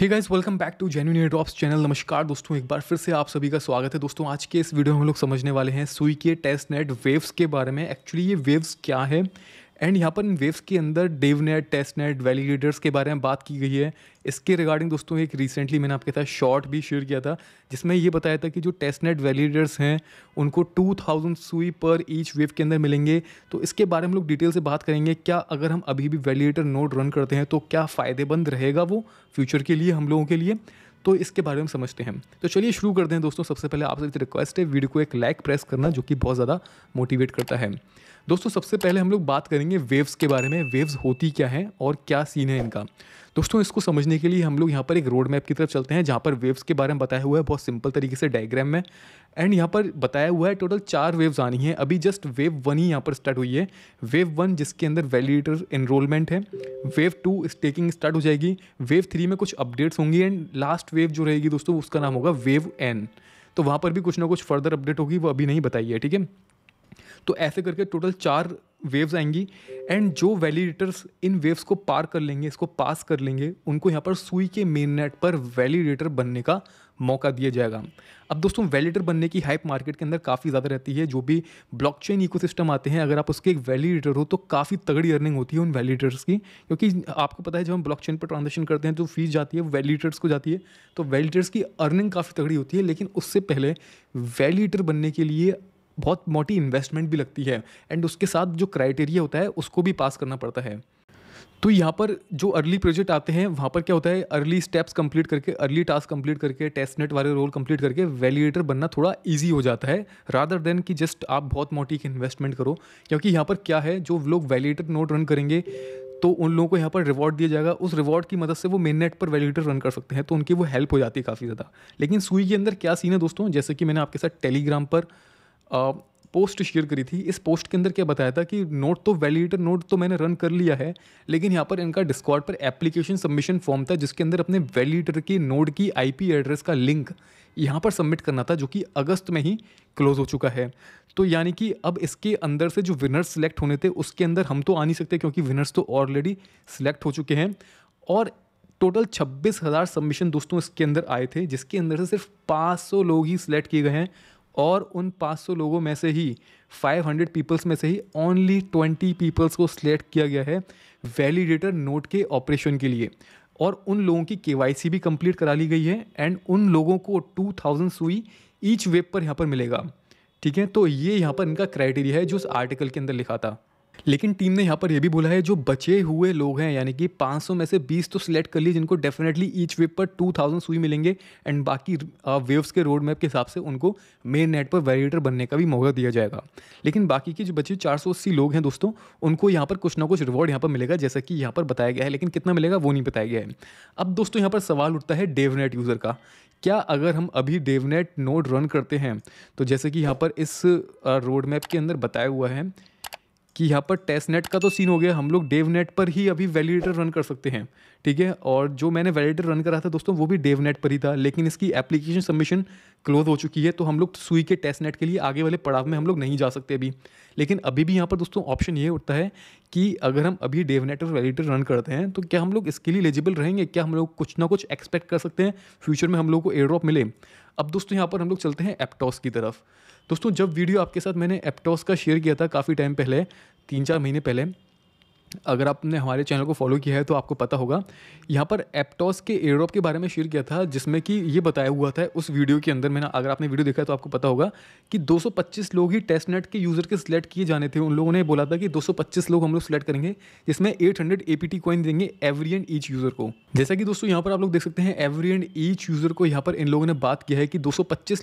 hey guys welcome back to genuine drops channel नमस्कार दोस्तों एक बार फिर से आप सभी का स्वागत है दोस्तों आज के इस वीडियो में हम लोग समझने वाले हैं सुई के टेस्ट नेट वेव्स के बारे में एक्चुअली ये वेव्स क्या है एंड यहाँ पर इन वेव्स के अंदर डेवनेट नेट वैलिडेटर्स के बारे में बात की गई है इसके रिगार्डिंग दोस्तों एक रिसेंटली मैंने आपके साथ शॉर्ट भी शेयर किया था जिसमें ये बताया था कि जो टेस्ट नेट वैलिडेटर्स हैं उनको 2000 सुई पर ईच वेव के अंदर मिलेंगे तो इसके बारे में हम लोग डिटेल से बात करेंगे क्या अगर हम अभी भी वैलिडेटर नोट रन करते हैं तो क्या फ़ायदेमंद रहेगा वो फ्यूचर के लिए हम लोगों के लिए तो इसके बारे में समझते हैं तो चलिए शुरू करते हैं दोस्तों सबसे पहले आपसे रिक्वेस्ट है वीडियो को एक लाइक प्रेस करना जो कि बहुत ज़्यादा मोटिवेट करता है दोस्तों सबसे पहले हम लोग बात करेंगे वेव्स के बारे में वेव्स होती क्या हैं और क्या सीन है इनका दोस्तों इसको समझने के लिए हम लोग यहाँ पर एक रोड मैप की तरफ चलते हैं जहाँ पर वेव्स के बारे में बताया हुआ है बहुत सिंपल तरीके से डायग्राम में एंड यहाँ पर बताया हुआ है टोटल चार वेव्स आनी है अभी जस्ट वेव वन ही यहाँ पर स्टार्ट हुई है वेव वन जिसके अंदर वैलिडेटर इनरोलमेंट है वेव टू स्टेकिंग स्टार्ट हो जाएगी वेव थ्री में कुछ अपडेट्स होंगी एंड लास्ट वेव जो रहेगी दोस्तों उसका नाम होगा वेव एन तो वहाँ पर भी कुछ ना कुछ फर्दर अपडेट होगी वो अभी नहीं बताई है ठीक है तो ऐसे करके टोटल चार वेव्स आएंगी एंड जो वैलिडेटर्स इन वेव्स को पार कर लेंगे इसको पास कर लेंगे उनको यहाँ पर सुई के मेन नेट पर वैलिडेटर बनने का मौका दिया जाएगा अब दोस्तों वैलिडेटर बनने की हाइप मार्केट के अंदर काफ़ी ज़्यादा रहती है जो भी ब्लॉकचेन इकोसिस्टम आते हैं अगर आप उसके एक वैलिडेटर हो तो काफ़ी तगड़ी अर्निंग होती है उन वैलिडेटर्स की क्योंकि आपको पता है जब हम ब्लॉकचेन पर ट्रांजेक्शन करते हैं तो फीस जाती है वैलिडेटर्स को जाती है तो वैलिडेटर्स की अर्निंग काफ़ी तगड़ी होती है लेकिन उससे पहले वैलिडेटर बनने के लिए बहुत मोटी इन्वेस्टमेंट भी लगती है एंड उसके साथ जो क्राइटेरिया होता है उसको भी पास करना पड़ता है तो यहाँ पर जो अर्ली प्रोजेक्ट आते हैं वहाँ पर क्या होता है अर्ली स्टेप्स कंप्लीट करके अर्ली टास्क कंप्लीट करके टेस्ट नेट वाले रोल कंप्लीट करके वैलिडेटर बनना थोड़ा इजी हो जाता है रादर देन कि जस्ट आप बहुत मोटी की इन्वेस्टमेंट करो क्योंकि यहाँ पर क्या है जो लोग वैलिडेटर नोट रन करेंगे तो उन लोगों को यहाँ पर रिवॉर्ड दिया जाएगा उस रिवॉर्ड की मदद से वो मेन नेट पर वैलिडेटर रन कर सकते हैं तो उनकी वो हेल्प हो जाती है काफ़ी ज़्यादा लेकिन सुई के अंदर क्या सीन है दोस्तों जैसे कि मैंने आपके साथ टेलीग्राम पर पोस्ट शेयर करी थी इस पोस्ट के अंदर क्या बताया था कि नोट तो वैलिडेटर नोट तो मैंने रन कर लिया है लेकिन यहाँ पर इनका डिस्कॉर्ड पर एप्लीकेशन सबमिशन फॉर्म था जिसके अंदर अपने वैलिडेटर की नोट की आईपी एड्रेस का लिंक यहाँ पर सबमिट करना था जो कि अगस्त में ही क्लोज हो चुका है तो यानी कि अब इसके अंदर से जो विनर्स सेलेक्ट होने थे उसके अंदर हम तो आ नहीं सकते क्योंकि विनर्स तो ऑलरेडी सिलेक्ट हो चुके हैं और टोटल छब्बीस हज़ार सबमिशन दोस्तों इसके अंदर आए थे जिसके अंदर से सिर्फ 500 लोग ही सिलेक्ट किए गए हैं और उन 500 लोगों में से ही 500 पीपल्स में से ही ओनली 20 पीपल्स को सिलेक्ट किया गया है वैलिडेटर नोट के ऑपरेशन के लिए और उन लोगों की के भी कंप्लीट करा ली गई है एंड उन लोगों को 2000 सुई ईच वेब पर यहाँ पर मिलेगा ठीक है तो ये यहाँ पर इनका क्राइटेरिया है जो उस आर्टिकल के अंदर लिखा था लेकिन टीम ने यहाँ पर यह भी बोला है जो बचे हुए लोग हैं यानी कि 500 में से 20 तो सिलेक्ट कर लिए जिनको डेफिनेटली ईच वेब पर 2000 सुई मिलेंगे एंड बाकी वेव्स के रोड मैप के हिसाब से उनको मेन नेट पर वेरिएटर बनने का भी मौका दिया जाएगा लेकिन बाकी के जो बचे चार लोग हैं दोस्तों उनको यहाँ पर कुछ ना कुछ रिवॉर्ड यहाँ पर मिलेगा जैसा कि यहाँ पर बताया गया है लेकिन कितना मिलेगा वो नहीं बताया गया है अब दोस्तों यहाँ पर सवाल उठता है डेवनेट यूज़र का क्या अगर हम अभी डेवनेट नोड रन करते हैं तो जैसे कि यहाँ पर इस रोड मैप के अंदर बताया हुआ है कि यहाँ पर टेस्ट नेट का तो सीन हो गया हम लोग डेव नेट पर ही अभी वैलिडेटर रन कर सकते हैं ठीक है और जो मैंने वैलिडेटर रन करा था दोस्तों वो भी डेव नेट पर ही था लेकिन इसकी एप्लीकेशन सबमिशन क्लोज हो चुकी है तो हम लोग सुई के टेस्ट नेट के लिए आगे वाले पड़ाव में हम लोग नहीं जा सकते अभी लेकिन अभी भी यहाँ पर दोस्तों ऑप्शन ये उठता है कि अगर हम अभी डेव नेट और वैलिडेटर रन करते हैं तो क्या हम लोग इसके लिए एलिजिबल रहेंगे क्या हम लोग कुछ ना कुछ एक्सपेक्ट कर सकते हैं फ्यूचर में हम लोग को एयर ड्रॉप मिले अब दोस्तों यहाँ पर हम लोग चलते हैं एपटॉस की तरफ दोस्तों जब वीडियो आपके साथ मैंने एप्टॉस का शेयर किया था काफ़ी टाइम पहले तीन चार महीने पहले अगर आपने हमारे चैनल को फॉलो किया है तो आपको पता होगा यहाँ पर एप्टॉस के एयरड्रॉप के बारे में शेयर किया था जिसमें कि ये बताया हुआ था उस वीडियो के अंदर मैंने अगर आपने वीडियो देखा है तो आपको पता होगा कि 225 लोग ही टेस्ट नेट के यूज़र के सिलेक्ट किए जाने थे उन लोगों ने बोला था कि दो लोग हम लोग सिलेक्ट करेंगे जिसमें एट हंड्रेड कॉइन देंगे एवरी एंड ईच यूज़र को जैसा कि दोस्तों यहाँ पर आप लोग देख सकते हैं एवरी एंड ईच यूज़र को यहाँ पर इन लोगों ने बात किया है कि दो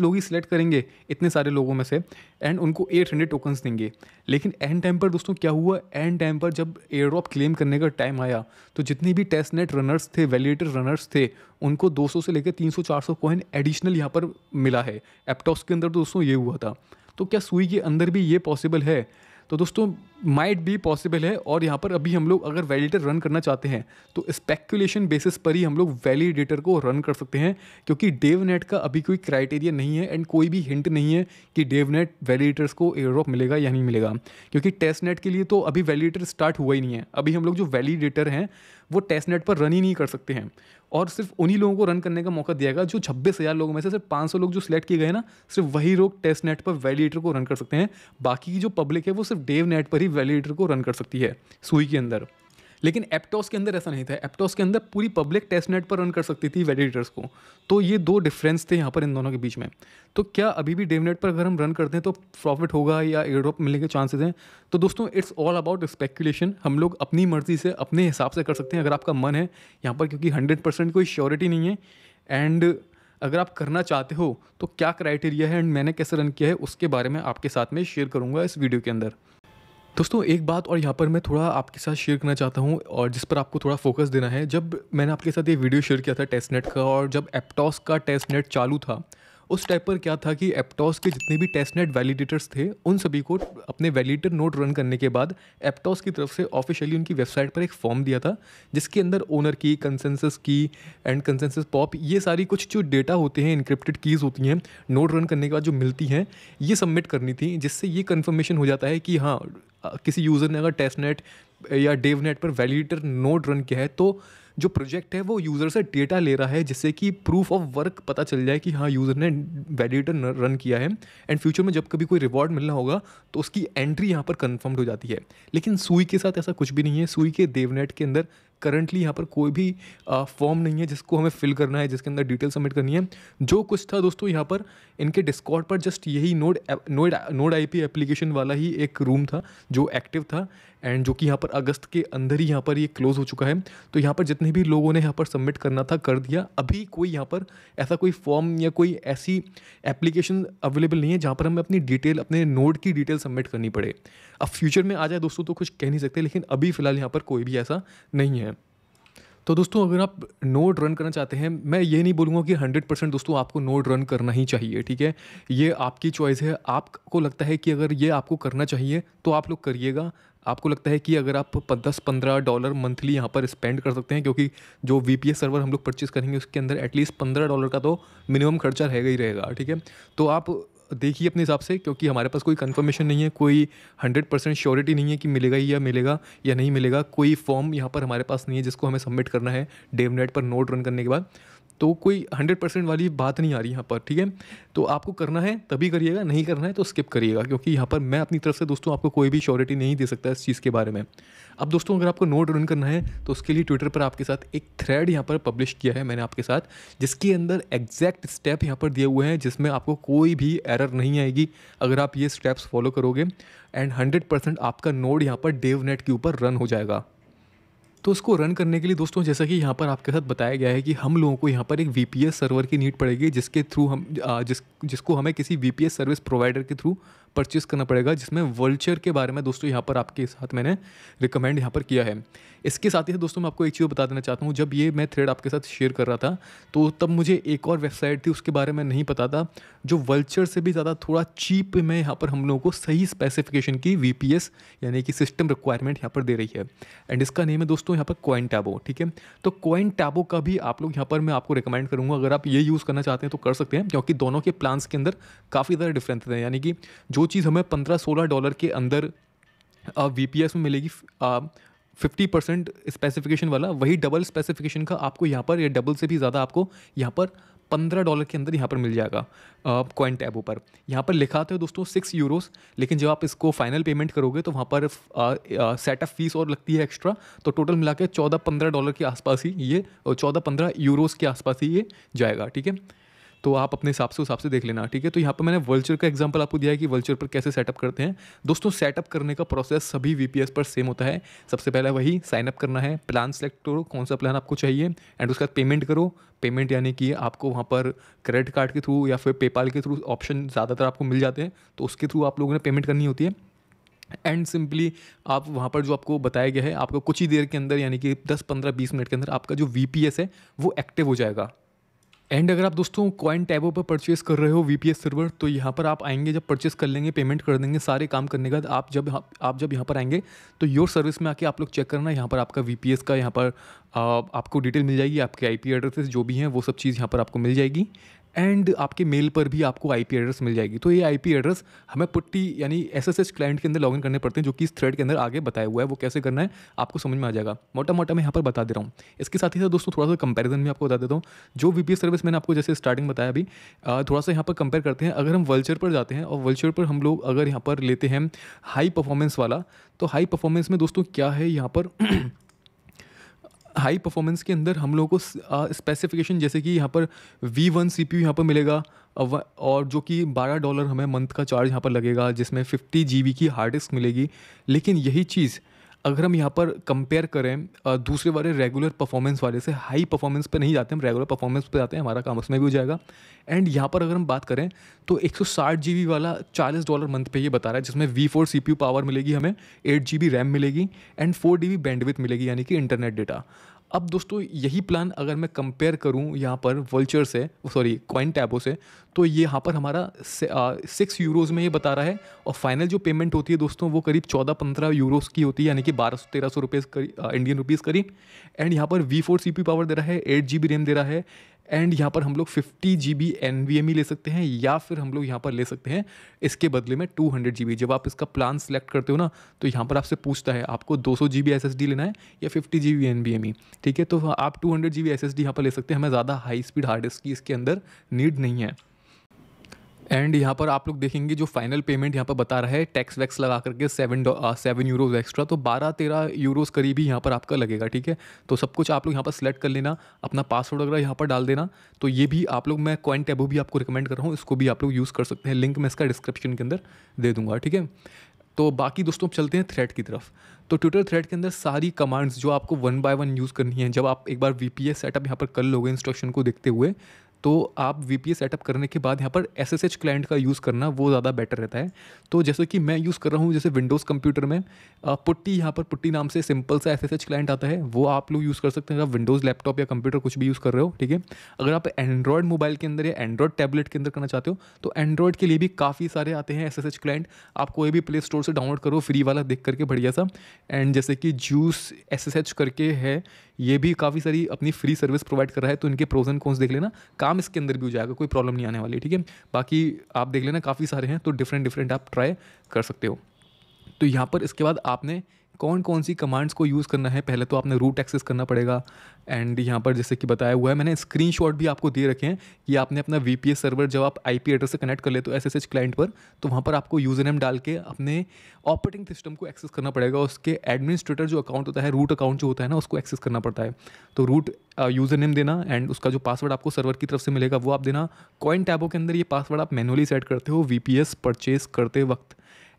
लोग ही सिलेक्ट करेंगे इतने सारे लोगों में से एंड उनको एट हंड्रेड टोकन्स देंगे लेकिन एंड टाइम पर दोस्तों क्या हुआ एंड टाइम पर जब एयर ड्रॉप क्लेम करने का टाइम आया तो जितने भी टेस्ट नेट रनर्स थे वैलिडेटर रनर्स थे उनको 200 से लेकर 300 400 कॉइन एडिशनल यहाँ पर मिला है एपटॉक्स के अंदर तो दोस्तों ये हुआ था तो क्या सुई के अंदर भी ये पॉसिबल है तो दोस्तों माइट भी पॉसिबल है और यहाँ पर अभी हम लोग अगर वैलिडेटर रन करना चाहते हैं तो स्पेकुलेशन बेसिस पर ही हम लोग वैलिडेटर को रन कर सकते हैं क्योंकि डेवनेट का अभी कोई क्राइटेरिया नहीं है एंड कोई भी हिंट नहीं है कि डेवनेट वैलिडेटर्स को एयरड्रॉप मिलेगा या नहीं मिलेगा क्योंकि टेस्ट नेट के लिए तो अभी वैलिडेटर स्टार्ट हुआ ही नहीं है अभी हम लोग जो वैलिडेटर हैं वो टेस्ट नेट पर रन ही नहीं कर सकते हैं और सिर्फ उन्हीं लोगों को रन करने का मौका दिया गया जो छब्बीस हज़ार लोगों में से सिर्फ पाँच सौ लोग जो सिलेक्ट किए गए ना सिर्फ वही लोग टेस्ट नेट पर वैलीडेटर को रन कर सकते हैं बाकी की जो पब्लिक है वो सिर्फ डेव नेट पर ही वैलीडेटर को रन कर सकती है सुई के अंदर लेकिन एप्टोस के अंदर ऐसा नहीं था एप्टोस के अंदर पूरी पब्लिक टेस्ट नेट पर रन कर सकती थी वेडिटर्स को तो ये दो डिफरेंस थे यहाँ पर इन दोनों के बीच में तो क्या अभी भी डेवनेट पर अगर हम रन करते हैं तो प्रॉफिट होगा या एयरड्रॉप मिलने के चांसेस हैं तो दोस्तों इट्स ऑल अबाउट स्पेकुलेशन हम लोग अपनी मर्जी से अपने हिसाब से कर सकते हैं अगर आपका मन है यहाँ पर क्योंकि हंड्रेड परसेंट कोई श्योरिटी नहीं है एंड अगर आप करना चाहते हो तो क्या क्राइटेरिया है एंड मैंने कैसे रन किया है उसके बारे में आपके साथ में शेयर करूँगा इस वीडियो के अंदर दोस्तों एक बात और यहाँ पर मैं थोड़ा आपके साथ शेयर करना चाहता हूँ और जिस पर आपको थोड़ा फोकस देना है जब मैंने आपके साथ ये वीडियो शेयर किया था टेस्ट नेट का और जब एप्टॉस का टेस्ट नेट चालू था उस टाइप पर क्या था कि एप्टॉस के जितने भी टेस्टनेट वैलिडेटर्स थे उन सभी को अपने वैलिडेटर नोट रन करने के बाद एप्टॉस की तरफ से ऑफिशियली उनकी वेबसाइट पर एक फॉर्म दिया था जिसके अंदर ओनर की कंसेंसस की एंड कंसेंसस पॉप ये सारी कुछ जो डेटा होते हैं इंक्रिप्टेड कीज़ होती हैं नोट रन करने के बाद जो मिलती हैं ये सबमिट करनी थी जिससे ये कन्फर्मेशन हो जाता है कि हाँ किसी यूज़र ने अगर नेट या डेवनेट पर वैलिडेटर नोट रन किया है तो जो प्रोजेक्ट है वो यूज़र से डेटा ले रहा है जिससे कि प्रूफ ऑफ वर्क पता चल जाए कि हाँ यूज़र ने वैलिडेटर रन किया है एंड फ्यूचर में जब कभी कोई रिवॉर्ड मिलना होगा तो उसकी एंट्री यहाँ पर कन्फर्म्ड हो जाती है लेकिन सुई के साथ ऐसा कुछ भी नहीं है सुई के देवनेट के अंदर करंटली यहाँ पर कोई भी फॉर्म नहीं है जिसको हमें फिल करना है जिसके अंदर डिटेल सबमिट करनी है जो कुछ था दोस्तों यहाँ पर इनके डिस्कॉर्ड पर जस्ट यही node node node I P application वाला ही एक रूम था जो एक्टिव था एंड जो कि यहाँ पर अगस्त के अंदर ही यहाँ पर ये क्लोज़ हो चुका है तो यहाँ पर जितने भी लोगों ने यहाँ पर सबमिट करना था कर दिया अभी कोई यहाँ पर ऐसा कोई फॉर्म या कोई ऐसी एप्लीकेशन अवेलेबल नहीं है जहाँ पर हमें अपनी डिटेल अपने नोड की डिटेल सबमिट करनी पड़े अब फ्यूचर में आ जाए दोस्तों तो कुछ कह नहीं सकते लेकिन अभी फ़िलहाल यहाँ पर कोई भी ऐसा नहीं है तो दोस्तों अगर आप नोड रन करना चाहते हैं मैं ये नहीं बोलूँगा कि हंड्रेड परसेंट दोस्तों आपको नोड रन करना ही चाहिए ठीक है ये आपकी चॉइस है आपको लगता है कि अगर ये आपको करना चाहिए तो आप लोग करिएगा आपको लगता है कि अगर आप दस पंद्रह डॉलर मंथली यहाँ पर स्पेंड कर सकते हैं क्योंकि जो वी सर्वर हम लोग परचेज़ करेंगे उसके अंदर एटलीस्ट पंद्रह डॉलर का तो मिनिमम खर्चा रहेगा ही रहेगा ठीक है तो आप देखिए अपने हिसाब से क्योंकि हमारे पास कोई कंफर्मेशन नहीं है कोई हंड्रेड परसेंट श्योरिटी नहीं है कि मिलेगा ही या मिलेगा या नहीं मिलेगा कोई फॉर्म यहाँ पर हमारे पास नहीं है जिसको हमें सबमिट करना है डेवनेट पर नोट रन करने के बाद तो कोई हंड्रेड परसेंट वाली बात नहीं आ रही यहाँ पर ठीक है तो आपको करना है तभी करिएगा नहीं करना है तो स्किप करिएगा क्योंकि यहाँ पर मैं अपनी तरफ से दोस्तों आपको कोई भी श्योरिटी नहीं दे सकता इस चीज़ के बारे में अब दोस्तों अगर आपको नोट रन करना है तो उसके लिए ट्विटर पर आपके साथ एक थ्रेड यहाँ पर पब्लिश किया है मैंने आपके साथ जिसके अंदर एग्जैक्ट स्टेप यहाँ पर दिए हुए हैं जिसमें आपको कोई भी एरर नहीं आएगी अगर आप ये स्टेप्स फॉलो करोगे एंड हंड्रेड परसेंट आपका नोट यहाँ पर डेव नेट के ऊपर रन हो जाएगा तो उसको रन करने के लिए दोस्तों जैसा कि यहाँ पर आपके साथ बताया गया है कि हम लोगों को यहाँ पर एक वी सर्वर की नीड पड़ेगी जिसके थ्रू हम जिस जिसको हमें किसी वी सर्विस प्रोवाइडर के थ्रू परचेज़ करना पड़ेगा जिसमें वर्ल्चर के बारे में दोस्तों यहाँ पर आपके साथ मैंने रिकमेंड यहाँ पर किया है इसके साथ ही दोस्तों मैं आपको एक चीज़ बता देना चाहता हूँ जब ये मैं थ्रेड आपके साथ शेयर कर रहा था तो तब मुझे एक और वेबसाइट थी उसके बारे में नहीं पता था जो वर्ल्चर से भी ज़्यादा थोड़ा चीप में यहाँ पर हम लोगों को सही स्पेसिफिकेशन की वी यानी कि सिस्टम रिक्वायरमेंट यहाँ पर दे रही है एंड इसका नेम है दोस्तों यहाँ पर कोइन टैबो ठीक है तो कोइन टैबो का भी आप लोग यहाँ पर मैं आपको रिकमेंड करूँगा अगर आप ये यूज़ करना चाहते हैं तो कर सकते हैं क्योंकि दोनों के प्लान्स के अंदर काफ़ी ज़्यादा डिफरेंस है यानी कि जो चीज़ हमें पंद्रह सोलह डॉलर के अंदर वी पी में मिलेगी आ, फिफ्टी परसेंट स्पेसिफिकेशन वाला वही डबल स्पेसिफिकेशन का आपको यहाँ पर या डबल से भी ज़्यादा आपको यहाँ पर पंद्रह डॉलर के अंदर यहाँ पर मिल जाएगा कॉइन टैबो पर यहाँ पर लिखा था दोस्तों सिक्स यूरोस लेकिन जब आप इसको फाइनल पेमेंट करोगे तो वहाँ पर सेटअप फीस और लगती है एक्स्ट्रा तो टोटल मिला के चौदह पंद्रह डॉलर के आसपास ही ये चौदह पंद्रह यूरोस के आसपास ही ये जाएगा ठीक है तो आप अपने हिसाब से हिसाब से देख लेना ठीक है तो यहाँ पर मैंने वर्ल्चर का एग्जाम्पल आपको दिया है कि वर्ल्चर पर कैसे सेटअप करते हैं दोस्तों सेटअप करने का प्रोसेस सभी वी पर सेम होता है सबसे पहले वही साइनअप करना है प्लान सेलेक्ट करो कौन सा प्लान आपको चाहिए एंड उसके बाद पेमेंट करो पेमेंट यानी कि आपको वहाँ पर क्रेडिट कार्ड के थ्रू या फिर पेपाल के थ्रू ऑप्शन ज़्यादातर आपको मिल जाते हैं तो उसके थ्रू आप लोगों ने पेमेंट करनी होती है एंड सिंपली आप वहाँ पर जो आपको बताया गया है आपको कुछ ही देर के अंदर यानी कि 10 15 20 मिनट के अंदर आपका जो वी है वो एक्टिव हो जाएगा एंड अगर आप दोस्तों कॉइन टैबों पर परचेस कर रहे हो वी पी एस सर्वर तो यहाँ पर आप आएंगे जब परचेस कर लेंगे पेमेंट कर देंगे सारे काम करने का आप जब आप जब यहाँ पर आएंगे तो योर सर्विस में आके आप लोग चेक करना यहाँ पर आपका वी पी एस का यहाँ पर आपको डिटेल मिल जाएगी आपके आई पी एड्रेसेस जो भी हैं वो सब चीज़ यहाँ पर आपको मिल जाएगी एंड आपके मेल पर भी आपको आई एड्रेस मिल जाएगी तो ये आई एड्रेस हमें पुट्टी यानी एस एस क्लाइंट के अंदर लॉगिन करने पड़ते हैं जो कि इस थ्रेड के अंदर आगे बताया हुआ है वो कैसे करना है आपको समझ में आ जाएगा मोटा मोटा मैं यहाँ पर बता दे रहा हूँ इसके साथ ही साथ दोस्तों थोड़ा सा कंपेरिजन भी आपको बता देता हूँ जो वी सर्विस मैंने आपको जैसे स्टार्टिंग बताया अभी थोड़ा सा यहाँ पर कंपेयर करते हैं अगर हम वल्चर पर जाते हैं और वल्चर पर हम लोग अगर यहाँ पर लेते हैं हाई परफॉर्मेंस वाला तो हाई परफॉर्मेंस में दोस्तों क्या है यहाँ पर हाई परफॉर्मेंस के अंदर हम लोगों को स्पेसिफिकेशन जैसे कि यहाँ पर V one C P U यहाँ पर मिलेगा और जो कि 12 डॉलर हमें मंथ का चार्ज यहाँ पर लगेगा जिसमें 50 जी की हार्ड डिस्क मिलेगी लेकिन यही चीज़ अगर हम यहाँ पर कंपेयर करें दूसरे वाले रेगुलर परफॉर्मेंस वाले से हाई परफॉर्मेंस पे नहीं जाते हम रेगुलर परफॉर्मेंस पे जाते हैं हमारा काम उसमें भी हो जाएगा एंड यहाँ पर अगर हम बात करें तो एक सौ वाला चालीस डॉलर मंथ पे ये बता रहा है जिसमें वी फोर पावर मिलेगी हमें एट जी रैम मिलेगी and four D B bandwidth मिलेगी यानी कि इंटरनेट डेटा अब दोस्तों यही प्लान अगर मैं कंपेयर करूं यहाँ पर वल्चर से सॉरी क्वाइन टैबो से तो ये यहाँ पर हमारा सिक्स यूरोज़ में ये बता रहा है और फाइनल जो पेमेंट होती है दोस्तों वो करीब चौदह पंद्रह यूरोज़ की होती है यानी कि बारह सौ तेरह सौ रुपये इंडियन रुपीज़ करीब एंड यहाँ पर V four C P power दे रहा है एट जी बी रैम दे रहा है एंड यहाँ पर हम लोग fifty G B N V M E ले सकते हैं या फिर हम लोग यहाँ पर ले सकते हैं इसके बदले में टू हंड्रेड जी बी जब आप इसका प्लान सेलेक्ट करते हो ना तो यहाँ पर आपसे पूछता है आपको दो सौ G B S S D लेना है या fifty G B N V M E ठीक है तो आप two hundred G B S S D यहाँ पर ले सकते हैं हमें ज़्यादा हाई स्पीड हार्ड डिस्क की इसके अंदर नीड नहीं है एंड यहाँ पर आप लोग देखेंगे जो फाइनल पेमेंट यहाँ पर बता रहा है टैक्स वैक्स लगा करके सेवन सेवन यूरोज एक्स्ट्रा तो बारह तेरह यूरोज करीब ही यहाँ पर आपका लगेगा ठीक है तो सब कुछ आप लोग यहाँ पर सिलेक्ट कर लेना अपना पासवर्ड वगैरह यहाँ पर डाल देना तो ये भी आप लोग मैं कॉइन टैबो भी आपको रिकमेंड कर रहा हूँ इसको भी आप लोग यूज़ कर सकते हैं लिंक मैं इसका डिस्क्रिप्शन के अंदर दे दूँगा ठीक है तो बाकी दोस्तों चलते हैं थ्रेड की तरफ तो ट्विटर थ्रेड के अंदर सारी कमांड्स जो आपको वन बाय वन यूज़ करनी है जब आप एक बार वी पी एस सेटअप यहाँ पर कर लोगे इंस्ट्रक्शन को देखते हुए तो आप वी पी सेटअप करने के बाद यहाँ पर एस एस एच क्लाइंट का यूज़ करना वो ज़्यादा बेटर रहता है तो जैसे कि मैं यूज़ कर रहा हूँ जैसे विंडोज़ कंप्यूटर में पुट्टी यहाँ पर पुट्टी नाम से सिंपल सा एस एस एच क्लाइंट आता है वो आप लोग यूज़ कर सकते हैं अगर विंडोज़ लैपटॉप या कंप्यूटर कुछ भी यूज़ कर रहे हो ठीक है अगर आप एंड्रॉयड मोबाइल के अंदर या एंड्रॉयड टैबलेट के अंदर करना चाहते हो तो एंड्रॉयड के लिए भी काफ़ी सारे आते हैं एस एस एच क्लाइंट आप कोई भी प्ले स्टोर से डाउनलोड करो फ्री वाला देख करके बढ़िया सा एंड जैसे कि जूस एस एस एच करके है ये भी काफ़ी सारी अपनी फ्री सर्विस प्रोवाइड कर रहा है तो इनके प्रोज एंड कॉन्स देख लेना काम इसके अंदर भी हो जाएगा कोई प्रॉब्लम नहीं आने वाली ठीक है बाकी आप देख लेना काफ़ी सारे हैं तो डिफरेंट डिफरेंट आप ट्राई कर सकते हो तो यहाँ पर इसके बाद आपने कौन कौन सी कमांड्स को यूज़ करना है पहले तो आपने रूट एक्सेस करना पड़ेगा एंड यहाँ पर जैसे कि बताया हुआ है मैंने स्क्रीनशॉट भी आपको दे रखे हैं कि आपने अपना वी सर्वर जब आप आई एड्रेस से कनेक्ट कर लेते हो एस क्लाइंट पर तो वहाँ पर आपको यूज़र नेम डाल के अपने ऑपरेटिंग सिस्टम को एक्सेस करना पड़ेगा उसके एडमिनिस्ट्रेटर जो अकाउंट होता है रूट अकाउंट जो होता है ना उसको एक्सेस करना पड़ता है तो रूट यूज़र नेम देना एंड उसका जो पासवर्ड आपको सर्वर की तरफ से मिलेगा वो आप देना कॉइन टैबों के अंदर ये पासवर्ड आप मैनुअली सेट करते हो वी पी परचेज करते वक्त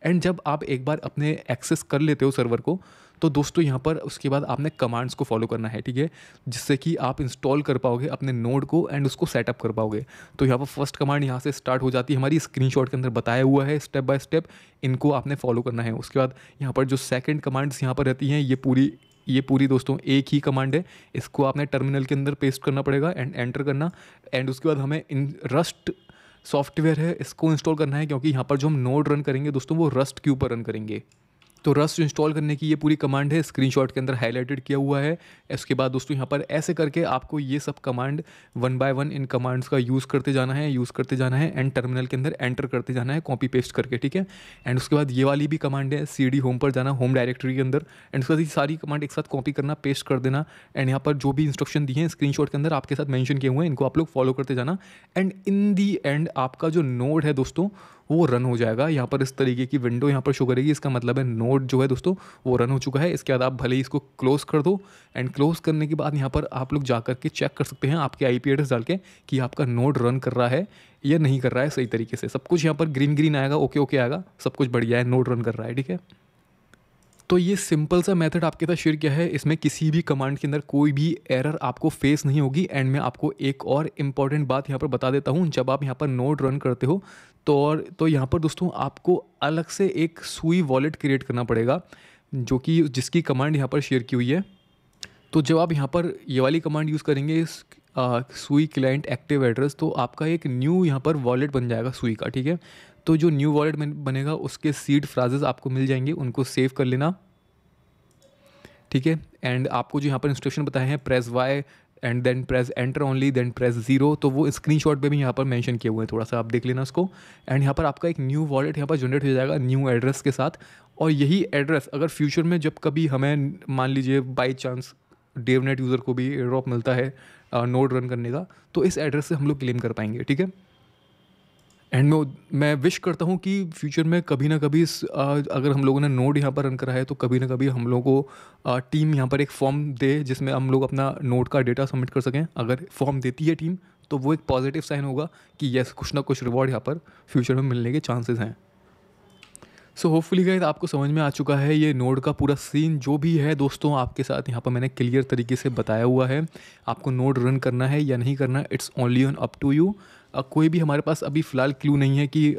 एंड जब आप एक बार अपने एक्सेस कर लेते हो सर्वर को तो दोस्तों यहाँ पर उसके बाद आपने कमांड्स को फॉलो करना है ठीक है जिससे कि आप इंस्टॉल कर पाओगे अपने नोड को एंड उसको सेटअप कर पाओगे तो यहाँ पर फर्स्ट कमांड यहाँ से स्टार्ट हो जाती है हमारी स्क्रीनशॉट के अंदर बताया हुआ है स्टेप बाय स्टेप इनको आपने फॉलो करना है उसके बाद यहाँ पर जो सेकेंड कमांड्स यहाँ पर रहती हैं ये पूरी ये पूरी दोस्तों एक ही कमांड है इसको आपने टर्मिनल के अंदर पेस्ट करना पड़ेगा एंड एंटर करना एंड उसके बाद हमें इन रस्ट सॉफ्टवेयर है इसको इंस्टॉल करना है क्योंकि यहाँ पर जो हम नोड रन करेंगे दोस्तों वो रस्ट के ऊपर रन करेंगे तो रस्ट इंस्टॉल करने की ये पूरी कमांड है स्क्रीनशॉट के अंदर हाईलाइटेड किया हुआ है इसके बाद दोस्तों यहाँ पर ऐसे करके आपको ये सब कमांड वन बाय वन इन कमांड्स का यूज़ करते जाना है यूज़ करते जाना है एंड टर्मिनल के अंदर एंटर करते जाना है कॉपी पेस्ट करके ठीक है एंड उसके बाद ये वाली भी कमांड है सी डी होम पर जाना होम डायरेक्टरी के अंदर एंड उसके बाद ये सारी कमांड एक साथ कॉपी करना पेस्ट कर देना एंड यहाँ पर जो भी इंस्ट्रक्शन दिए हैं स्क्रीन के अंदर आपके साथ मैंशन किए हुए हैं इनको आप लोग फॉलो करते जाना एंड इन दी एंड आपका जो नोड है दोस्तों वो रन हो जाएगा यहाँ पर इस तरीके की विंडो यहाँ पर शो करेगी इसका मतलब है नोट जो है दोस्तों वो रन हो चुका है इसके बाद आप भले ही इसको क्लोज कर दो एंड क्लोज करने के बाद यहाँ पर आप लोग जा करके चेक कर सकते हैं आपके आई एड्रेस डाल के कि आपका नोट रन कर रहा है या नहीं कर रहा है सही तरीके से सब कुछ यहाँ पर ग्रीन ग्रीन आएगा ओके ओके आएगा सब कुछ बढ़िया है नोट रन कर रहा है ठीक है तो ये सिंपल सा मेथड आपके साथ शेयर किया है इसमें किसी भी कमांड के अंदर कोई भी एरर आपको फेस नहीं होगी एंड मैं आपको एक और इम्पॉर्टेंट बात यहाँ पर बता देता हूँ जब आप यहाँ पर नोट रन करते हो तो और तो यहाँ पर दोस्तों आपको अलग से एक सुई वॉलेट क्रिएट करना पड़ेगा जो कि जिसकी कमांड यहाँ पर शेयर की हुई है तो जब आप यहाँ पर ये वाली कमांड यूज़ करेंगे सुई क्लाइंट एक्टिव एड्रेस तो आपका एक न्यू यहाँ पर वॉलेट बन जाएगा सुई का ठीक है तो जो न्यू वॉलेट बनेगा उसके सीड फ्राजेज आपको मिल जाएंगे उनको सेव कर लेना ठीक है एंड आपको जो यहाँ पर इंस्ट्रक्शन बताए हैं press Y and then press enter only then press zero तो वो स्क्रीनशॉट पे भी यहाँ पर मेंशन किए हुए हैं थोड़ा सा आप देख लेना उसको एंड यहाँ पर आपका एक न्यू वॉलेट यहाँ पर जनरेट हो जाएगा न्यू एड्रेस के साथ और यही एड्रेस अगर फ्यूचर में जब कभी हमें मान लीजिए बाई चांस डेवनेट यूज़र को भी एड्रॉप मिलता है नोड uh, रन करने का तो इस एड्रेस से हम लोग क्लेम कर पाएंगे ठीक है एंड मैं मैं विश करता हूँ कि फ्यूचर में कभी ना कभी इस अगर हम लोगों ने नोड यहाँ पर रन करा है तो कभी ना कभी हम लोगों को टीम यहाँ पर एक फॉर्म दे जिसमें हम लोग अपना नोड का डेटा सबमिट कर सकें अगर फॉर्म देती है टीम तो वो एक पॉजिटिव साइन होगा कि यस कुछ ना कुछ रिवॉर्ड यहाँ पर फ्यूचर में मिलने के चांसेस हैं सो होपफुली गाइस आपको समझ में आ चुका है ये नोड का पूरा सीन जो भी है दोस्तों आपके साथ यहाँ पर मैंने क्लियर तरीके से बताया हुआ है आपको नोड रन करना है या नहीं करना it's only on up to you कोई भी हमारे पास अभी फ़िलहाल क्लू नहीं है कि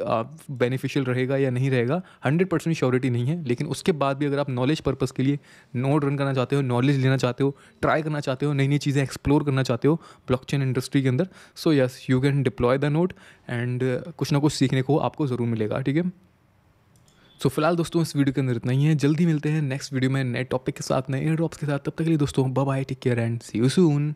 बेनिफिशियल रहेगा या नहीं रहेगा हंड्रेड परसेंट श्योरिटी नहीं है लेकिन उसके बाद भी अगर आप नॉलेज पर्पज़ के लिए नोट रन करना चाहते हो नॉलेज लेना चाहते हो ट्राई करना चाहते हो नई नई चीज़ें एक्सप्लोर करना चाहते हो ब्लॉकचेन इंडस्ट्री के अंदर so yes you can deploy the node and कुछ ना कुछ सीखने को आपको ज़रूर मिलेगा ठीक है सो so, फिलहाल दोस्तों इस वीडियो के अंदर इतना ही है जल्दी मिलते हैं नेक्स्ट वीडियो में नए टॉपिक के साथ नए एयर ड्रॉप्स के साथ तब तक के लिए दोस्तों bye take care and see you soon